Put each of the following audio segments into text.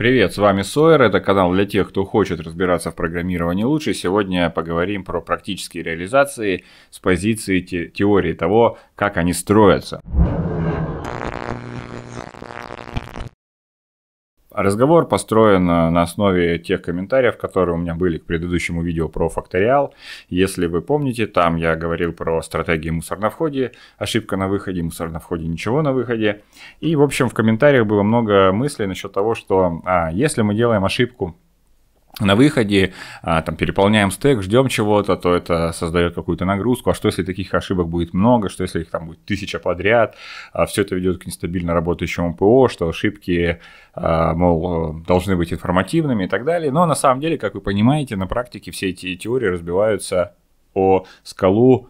Привет, с вами Сойер, это канал для тех, кто хочет разбираться в программировании лучше. Сегодня поговорим про практические реализации с позиции те теории того, как они строятся. Разговор построен э, на основе тех комментариев, которые у меня были к предыдущему видео про факториал. Если вы помните, там я говорил про стратегии мусор на входе, ошибка на выходе, мусор на входе, ничего на выходе. И, в общем, в комментариях было много мыслей насчет того, что а, если мы делаем ошибку, на выходе, а, там, переполняем стек, ждем чего-то, то это создает какую-то нагрузку, а что если таких ошибок будет много, что если их там будет тысяча подряд, а все это ведет к нестабильно работающему ПО, что ошибки, а, мол, должны быть информативными и так далее. Но на самом деле, как вы понимаете, на практике все эти теории разбиваются о скалу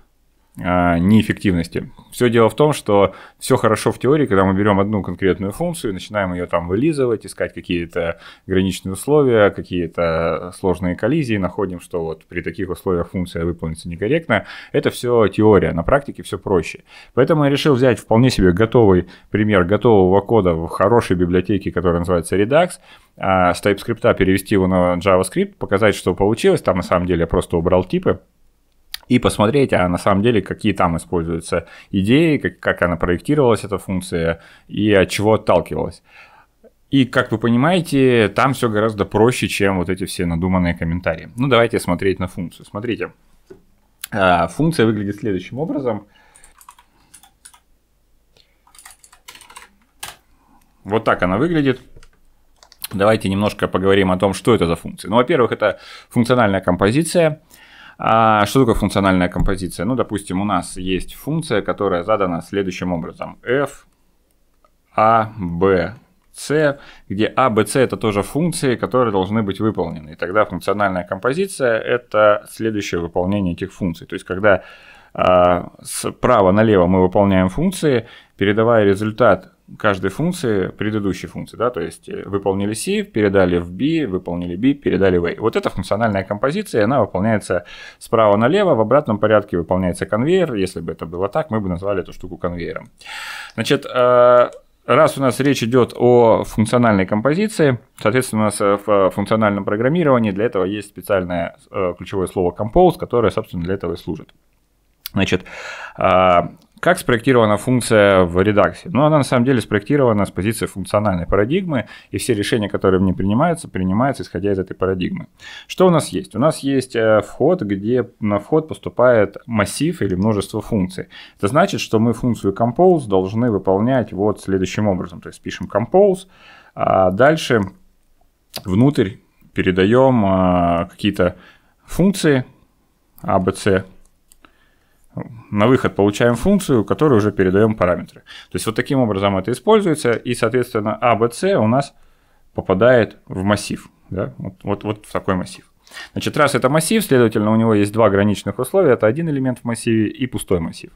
Э, неэффективности. Все дело в том, что все хорошо в теории, когда мы берем одну конкретную функцию, начинаем ее там вылизывать, искать какие-то граничные условия, какие-то сложные коллизии, находим, что вот при таких условиях функция выполнится некорректно. Это все теория, на практике все проще. Поэтому я решил взять вполне себе готовый пример готового кода в хорошей библиотеке, которая называется Redux, а с TypeScript перевести его на JavaScript, показать, что получилось. Там на самом деле я просто убрал типы, и посмотреть, а на самом деле какие там используются идеи, как, как она проектировалась, эта функция, и от чего отталкивалась. И, как вы понимаете, там все гораздо проще, чем вот эти все надуманные комментарии. Ну, давайте смотреть на функцию. Смотрите, а, функция выглядит следующим образом. Вот так она выглядит. Давайте немножко поговорим о том, что это за функция. Ну, во-первых, это функциональная композиция. А что такое функциональная композиция? Ну, допустим, у нас есть функция, которая задана следующим образом. f, a, b, c, где a, b, c это тоже функции, которые должны быть выполнены. И тогда функциональная композиция — это следующее выполнение этих функций. То есть, когда а, справа налево мы выполняем функции, передавая результат каждой функции предыдущей функции, да, то есть э, выполнили C, передали в B, выполнили B, передали в A. Вот эта функциональная композиция, она выполняется справа налево, в обратном порядке выполняется конвейер, если бы это было так, мы бы назвали эту штуку конвейером. Значит, э, раз у нас речь идет о функциональной композиции, соответственно, у нас э, в функциональном программировании для этого есть специальное ключевое слово compose, которое, собственно, для этого и служит. Значит, как спроектирована функция в редакции? Ну, она на самом деле спроектирована с позиции функциональной парадигмы, и все решения, которые в ней принимаются, принимаются исходя из этой парадигмы. Что у нас есть? У нас есть э, вход, где на вход поступает массив или множество функций. Это значит, что мы функцию compose должны выполнять вот следующим образом. То есть пишем compose, а дальше внутрь передаем э, какие-то функции, ABC, а, на выход получаем функцию, которую уже передаем параметры. То есть вот таким образом это используется, и, соответственно, A, B, C у нас попадает в массив, да? вот, вот, вот в такой массив. Значит, раз это массив, следовательно, у него есть два граничных условия. Это один элемент в массиве и пустой массив.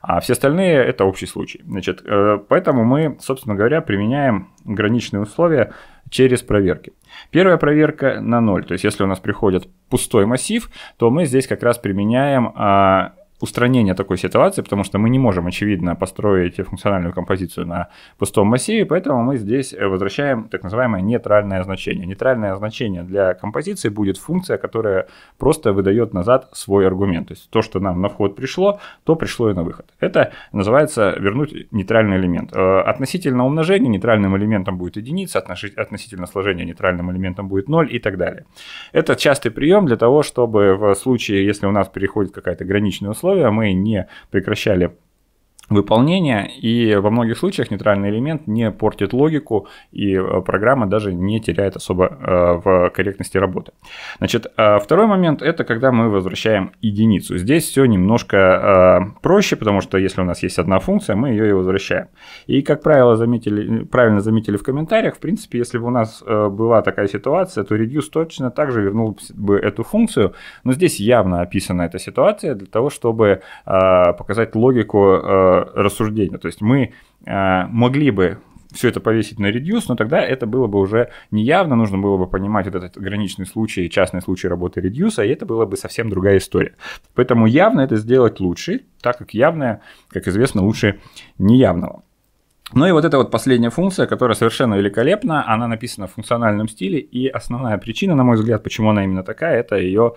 А все остальные – это общий случай. Значит, э, поэтому мы, собственно говоря, применяем граничные условия через проверки. Первая проверка на 0. То есть, если у нас приходит пустой массив, то мы здесь как раз применяем а, устранения такой ситуации, потому что мы не можем, очевидно, построить функциональную композицию на пустом массиве, поэтому мы здесь э, возвращаем так называемое нейтральное значение. Нейтральное значение для композиции будет функция, которая просто выдает назад свой аргумент. То есть то, что нам на вход пришло, то пришло и на выход. Это называется вернуть нейтральный элемент. Э, относительно умножения нейтральным элементом будет единица, относительно сложения нейтральным элементом будет 0 и так далее. Это частый прием для того, чтобы в случае, если у нас переходит какая-то граничная условие, условия, мы не прекращали выполнения, и во многих случаях нейтральный элемент не портит логику, и э, программа даже не теряет особо э, в корректности работы. Значит, э, второй момент — это когда мы возвращаем единицу. Здесь все немножко проще, потому что если у нас есть одна функция, мы ее и возвращаем. И, как правило, заметили, правильно заметили в комментариях, в принципе, если бы у нас была такая ситуация, то reduce точно так же вернул бы эту функцию, но здесь явно описана эта ситуация для того, чтобы показать логику этого рассуждения. То есть мы э, могли бы все это повесить на reduce, но тогда это было бы уже неявно, нужно было бы понимать вот этот ограниченный случай, частный случай работы reduce, и это была бы совсем другая история. Поэтому явно это сделать лучше, так как явное, как известно, лучше неявного. Ну и вот эта вот последняя функция, которая совершенно великолепна, она написана в функциональном стиле, и основная причина, на мой взгляд, почему она именно такая, это ее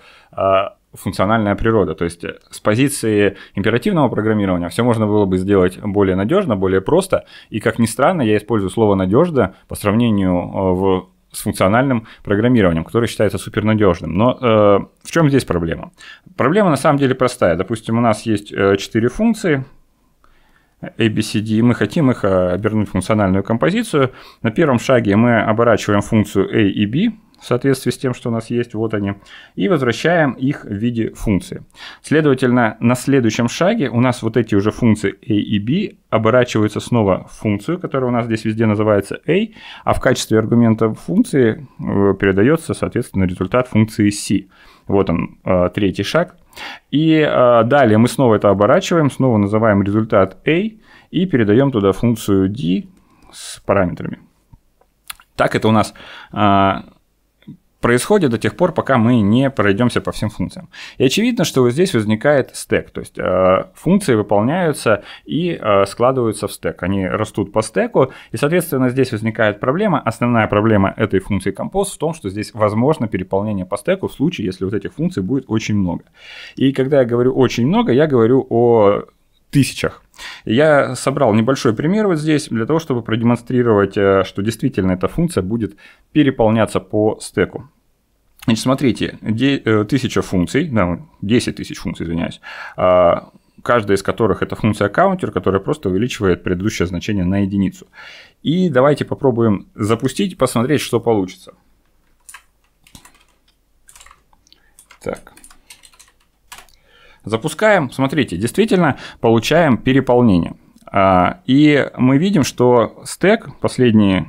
функциональная природа. То есть э, с позиции императивного программирования все можно было бы сделать более надежно, более просто. И как ни странно, я использую слово «надежда» по сравнению э, в с функциональным программированием, которое считается супернадежным. Но э, в чем здесь проблема? Проблема на самом деле простая. Допустим, у нас есть э, 4 функции A, B, C, D, и мы хотим их э, обернуть в функциональную композицию. На первом шаге мы оборачиваем функцию A и B, в соответствии с тем, что у нас есть, вот они, и возвращаем их в виде функции. Следовательно, на следующем шаге у нас вот эти уже функции a и b оборачиваются снова в функцию, которая у нас здесь везде называется a, а в качестве аргумента функции э, передается, соответственно, результат функции c. Вот он, э, третий шаг. И э, далее мы снова это оборачиваем, снова называем результат a и передаем туда функцию d с параметрами. Так это у нас происходит до тех пор, пока мы не пройдемся по всем функциям. И очевидно, что вот здесь возникает стек, то есть э, функции выполняются и э, складываются в стек, они растут по стеку, и, соответственно, здесь возникает проблема. Основная проблема этой функции compose в том, что здесь возможно переполнение по стеку в случае, если вот этих функций будет очень много. И когда я говорю очень много, я говорю о тысячах. Я собрал небольшой пример вот здесь для того, чтобы продемонстрировать, э, что действительно эта функция будет переполняться по стеку. Значит, смотрите, 1000 э, функций, да, 10 тысяч функций, извиняюсь, а, каждая из которых это функция counter, которая просто увеличивает предыдущее значение на единицу. И давайте попробуем запустить, посмотреть, что получится. Так. Запускаем, смотрите, действительно получаем переполнение. А, и мы видим, что стек, последние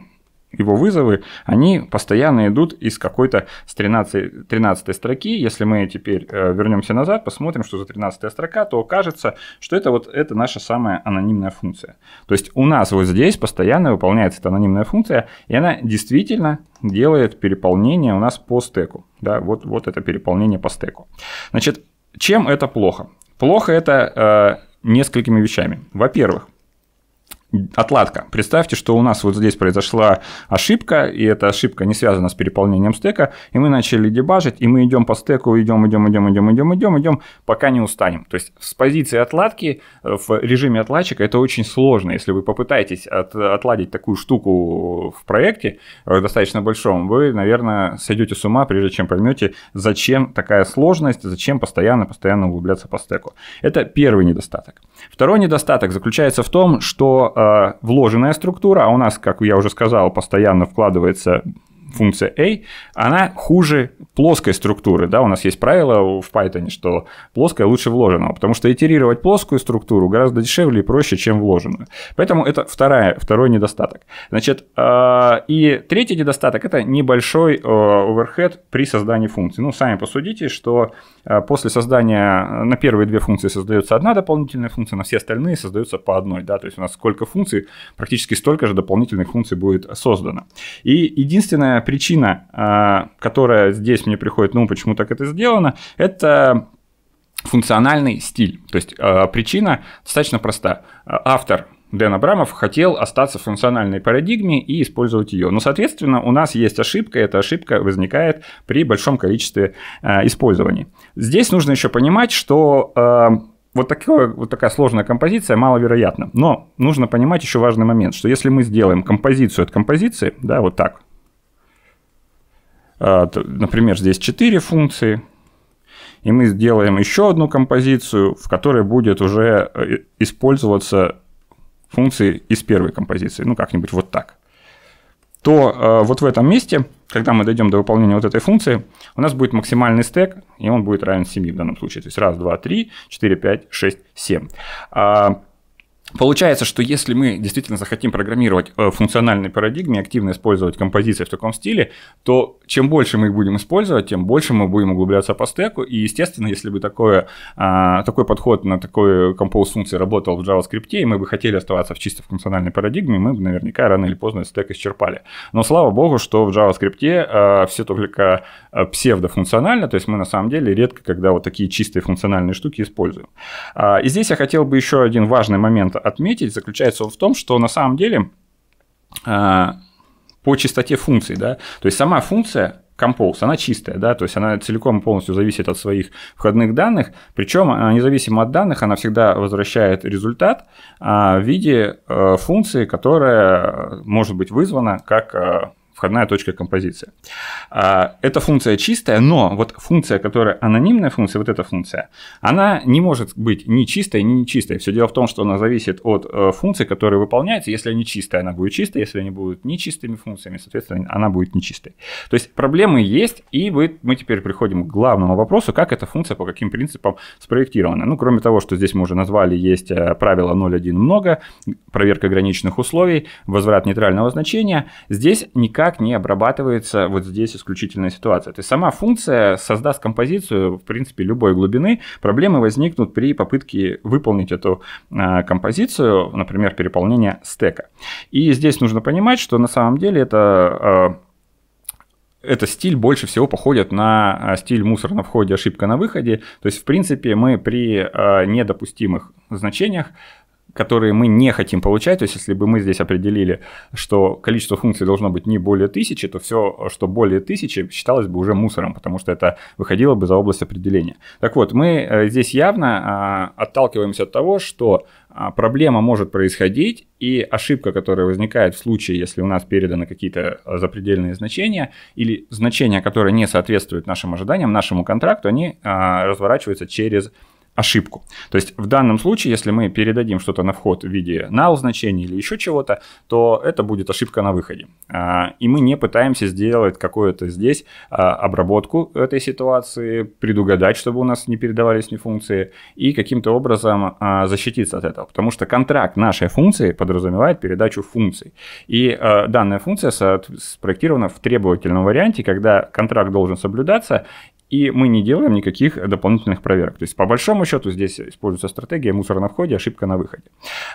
его вызовы, они постоянно идут из какой-то с 13, 13 строки. Если мы теперь э, вернемся назад, посмотрим, что за 13 строка, то окажется, что это вот это наша самая анонимная функция. То есть у нас вот здесь постоянно выполняется эта анонимная функция, и она действительно делает переполнение у нас по стеку. Да, вот, вот это переполнение по стеку. Значит, чем это плохо? Плохо это э, несколькими вещами. Во-первых, отладка. Представьте, что у нас вот здесь произошла ошибка, и эта ошибка не связана с переполнением стека, и мы начали дебажить, и мы идем по стеку, идем, идем, идем, идем, идем, идем, идем, пока не устанем. То есть с позиции отладки э, в режиме отладчика это очень сложно. Если вы попытаетесь от, отладить такую штуку в проекте э, достаточно большом, вы, наверное, сойдете с ума, прежде чем поймете, зачем такая сложность, зачем постоянно-постоянно углубляться по стеку. Это первый недостаток. Второй недостаток заключается в том, что э, Э, вложенная структура, а у нас, как я уже сказал, постоянно вкладывается функция A, она хуже плоской структуры. Да, у нас есть правило в Python, что плоская лучше вложенного, потому что итерировать плоскую структуру гораздо дешевле и проще, чем вложенную. Поэтому это вторая, второй недостаток. Значит, э, и третий недостаток – это небольшой оверхед э, при создании функции. Ну, сами посудите, что э, после создания на первые две функции создается одна дополнительная функция, на все остальные создаются по одной. Да? То есть у нас сколько функций, практически столько же дополнительных функций будет создано. И единственное причина, а, которая здесь мне приходит ну почему так это сделано, это функциональный стиль. То есть а, причина достаточно проста. Автор Дэн Абрамов хотел остаться в функциональной парадигме и использовать ее. Но, соответственно, у нас есть ошибка, и эта ошибка возникает при большом количестве э, использований. Здесь нужно еще понимать, что вот, такое, вот такая сложная композиция маловероятна. Но нужно понимать еще важный момент, что если мы сделаем композицию от композиции, да, вот так, Э, например, здесь 4 функции, и мы сделаем еще одну композицию, в которой будет уже э, использоваться функции из первой композиции, ну как-нибудь вот так, то э, вот в этом месте, когда мы дойдем до выполнения вот этой функции, у нас будет максимальный стек, и он будет равен 7 в данном случае. То есть 1, 2, 3, 4, 5, 6, 7. Получается, что если мы действительно захотим программировать в э, функциональной парадигме, активно использовать композиции в таком стиле, то чем больше мы их будем использовать, тем больше мы будем углубляться по стеку. И, естественно, если бы такое, а, такой подход на такой compose функции работал в JavaScript, и мы бы хотели оставаться в чисто функциональной парадигме, мы бы наверняка рано или поздно стек исчерпали. Но слава богу, что в JavaScript а, все только а, псевдофункционально, то есть мы на самом деле редко, когда вот такие чистые функциональные штуки используем. и здесь я хотел бы еще один важный момент отметить. Заключается он в том, что на самом деле по чистоте функций, да, то есть сама функция Compose, она чистая, да, то есть она целиком полностью зависит от своих входных данных, причем независимо от данных, она всегда возвращает результат а, в виде э, функции, которая э, может быть вызвана как э, входная точка композиции. А, эта функция чистая, но вот функция, которая анонимная функция, вот эта функция, она не может быть ни чистой, ни нечистой. Все дело в том, что она зависит от э, функций, которые выполняются. Если они чистые, она будет чистой. Если они будут нечистыми функциями, соответственно, она будет нечистой. То есть проблемы есть, и мы теперь приходим к главному вопросу, как эта функция, по каким принципам спроектирована. Ну, кроме того, что здесь мы уже назвали, есть э, правило 0.1 много, проверка граничных условий, возврат нейтрального значения. Здесь никак никак не обрабатывается вот здесь исключительная ситуация. То есть сама функция создаст композицию, в принципе, любой глубины. Проблемы возникнут при попытке выполнить эту э, композицию, например, переполнение стека. И здесь нужно понимать, что на самом деле это... Э, а, этот стиль больше всего походит на а, стиль мусор на входе, ошибка на выходе. То есть, в принципе, мы при э, недопустимых значениях которые мы не хотим получать, то есть если бы мы здесь определили, что количество функций должно быть не более тысячи, то все, что более тысячи, считалось бы уже мусором, потому что это выходило бы за область определения. Так вот, мы э, здесь явно а, отталкиваемся от того, что а, проблема может происходить, и ошибка, которая возникает в случае, если у нас переданы какие-то а, запредельные значения, или значения, которые не соответствуют нашим ожиданиям, нашему контракту, они разворачиваются через ошибку. То есть в данном случае, если мы передадим что-то на вход в виде null значения или еще чего-то, то это будет ошибка на выходе. А, и мы не пытаемся сделать какую-то здесь а, обработку этой ситуации, предугадать, чтобы у нас не передавались не функции, и каким-то образом а, защититься от этого. Потому что контракт нашей функции подразумевает передачу функций. И данная функция спроектирована в требовательном варианте, когда контракт должен соблюдаться, и мы не делаем никаких дополнительных проверок. То есть, по большому счету, здесь используется стратегия мусор на входе, ошибка на выходе.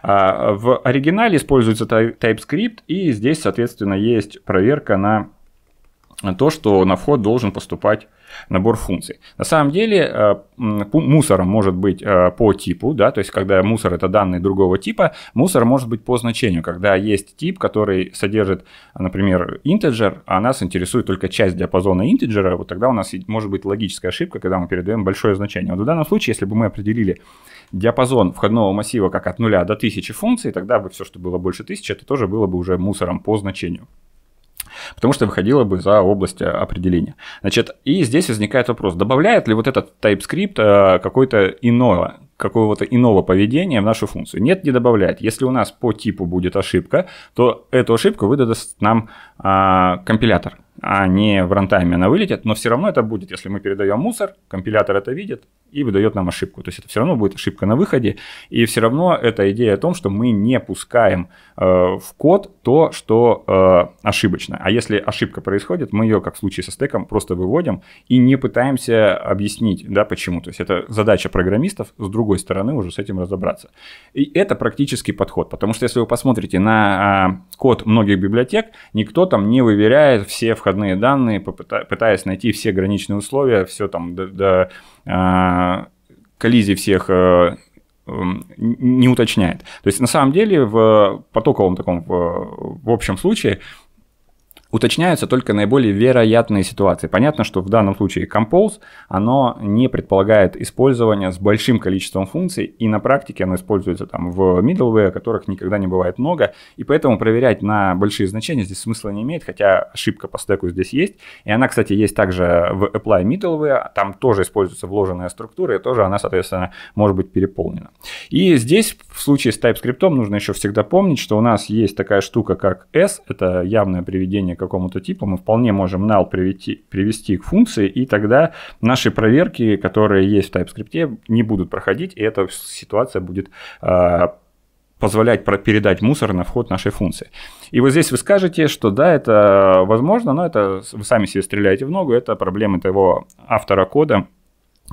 А в оригинале используется TypeScript, и здесь, соответственно, есть проверка на то, что на вход должен поступать набор функций. На самом деле э, мусором может быть э, по типу, да, то есть когда мусор это данные другого типа, мусор может быть по значению, когда есть тип, который содержит, например, integer, а нас интересует только часть диапазона интеджера, вот тогда у нас может быть логическая ошибка, когда мы передаем большое значение. Вот в данном случае, если бы мы определили диапазон входного массива как от 0 до 1000 функций, тогда бы все, что было больше 1000, это тоже было бы уже мусором по значению потому что выходило бы за область э, определения. Значит, и здесь возникает вопрос, добавляет ли вот этот TypeScript э, какое то иное, какого-то иного поведения в нашу функцию. Нет, не добавляет. Если у нас по типу будет ошибка, то эту ошибку выдаст нам а, компилятор а не в рантайме она вылетит, но все равно это будет, если мы передаем мусор, компилятор это видит и выдает нам ошибку. То есть это все равно будет ошибка на выходе, и все равно эта идея о том, что мы не пускаем э, в код то, что э, ошибочно. А если ошибка происходит, мы ее, как в случае со стеком, просто выводим и не пытаемся объяснить, да, почему. То есть это задача программистов, с другой стороны, уже с этим разобраться. И это практический подход, потому что если вы посмотрите на э, код многих библиотек, никто там не выверяет все входящие входные данные, пытаясь найти все граничные условия, все там до, до э, коллизии всех э, не уточняет. То есть на самом деле в потоковом таком, в общем случае, Уточняются только наиболее вероятные ситуации. Понятно, что в данном случае compose, оно не предполагает использование с большим количеством функций, и на практике оно используется там в middleware, которых никогда не бывает много, и поэтому проверять на большие значения здесь смысла не имеет, хотя ошибка по стеку здесь есть, и она, кстати, есть также в apply middleware, там тоже используется вложенная структура, и тоже она, соответственно, может быть переполнена. И здесь в случае с TypeScript нужно еще всегда помнить, что у нас есть такая штука, как S, это явное приведение к какому-то типу, мы вполне можем null привести, привести к функции, и тогда наши проверки, которые есть в TypeScript, не будут проходить, и эта ситуация будет э, позволять передать мусор на вход нашей функции. И вот здесь вы скажете, что да, это возможно, но это вы сами себе стреляете в ногу, это проблема того автора кода,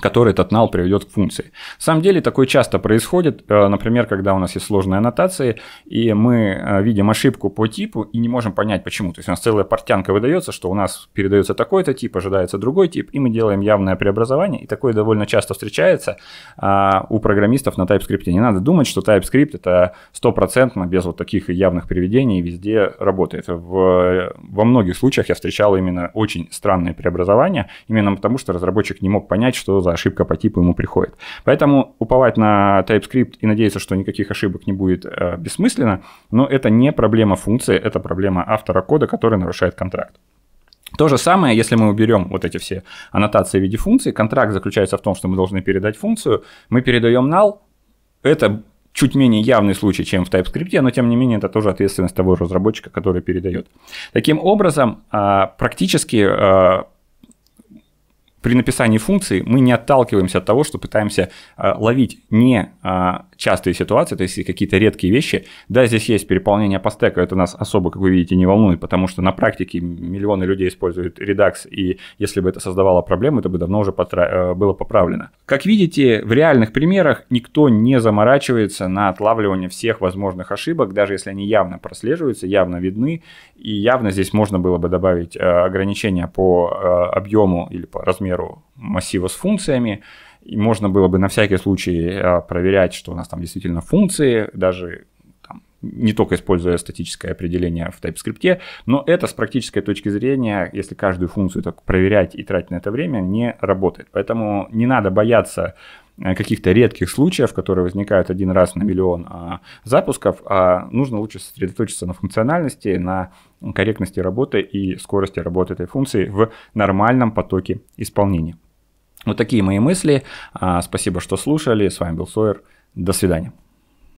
который этот null приведет к функции. В самом деле такое часто происходит, э, например, когда у нас есть сложные аннотации, и мы э, видим ошибку по типу и не можем понять почему. То есть у нас целая портянка выдается, что у нас передается такой-то тип, ожидается другой тип, и мы делаем явное преобразование, и такое довольно часто встречается а, у программистов на TypeScript. Не надо думать, что TypeScript это стопроцентно без вот таких явных приведений везде работает. В, во многих случаях я встречал именно очень странные преобразования, именно потому что разработчик не мог понять, что за ошибка по типу ему приходит. Поэтому уповать на TypeScript и надеяться, что никаких ошибок не будет э, бессмысленно, но это не проблема функции, это проблема автора кода, который нарушает контракт. То же самое, если мы уберем вот эти все аннотации в виде функции, контракт заключается в том, что мы должны передать функцию, мы передаем null, это чуть менее явный случай, чем в TypeScript, но тем не менее это тоже ответственность того разработчика, который передает. Таким образом, а, практически а, при написании функции мы не отталкиваемся от того, что пытаемся а, ловить не а, частые ситуации, то есть какие-то редкие вещи. Да, здесь есть переполнение по стеку, это нас особо, как вы видите, не волнует, потому что на практике миллионы людей используют Redux, и если бы это создавало проблемы, это бы давно уже э, было поправлено. Как видите, в реальных примерах никто не заморачивается на отлавливание всех возможных ошибок, даже если они явно прослеживаются, явно видны, и явно здесь можно было бы добавить э, ограничения по э, объему или по размеру массива с функциями, и можно было бы на всякий случай а, проверять, что у нас там действительно функции, даже там, не только используя статическое определение в TypeScript, но это с практической точки зрения, если каждую функцию так проверять и тратить на это время, не работает. Поэтому не надо бояться э, каких-то редких случаев, которые возникают один раз на миллион а, запусков, а нужно лучше сосредоточиться на функциональности, на корректности работы и скорости работы этой функции в нормальном потоке исполнения. Вот такие мои мысли. А, спасибо, что слушали. С вами был Сойер. До свидания.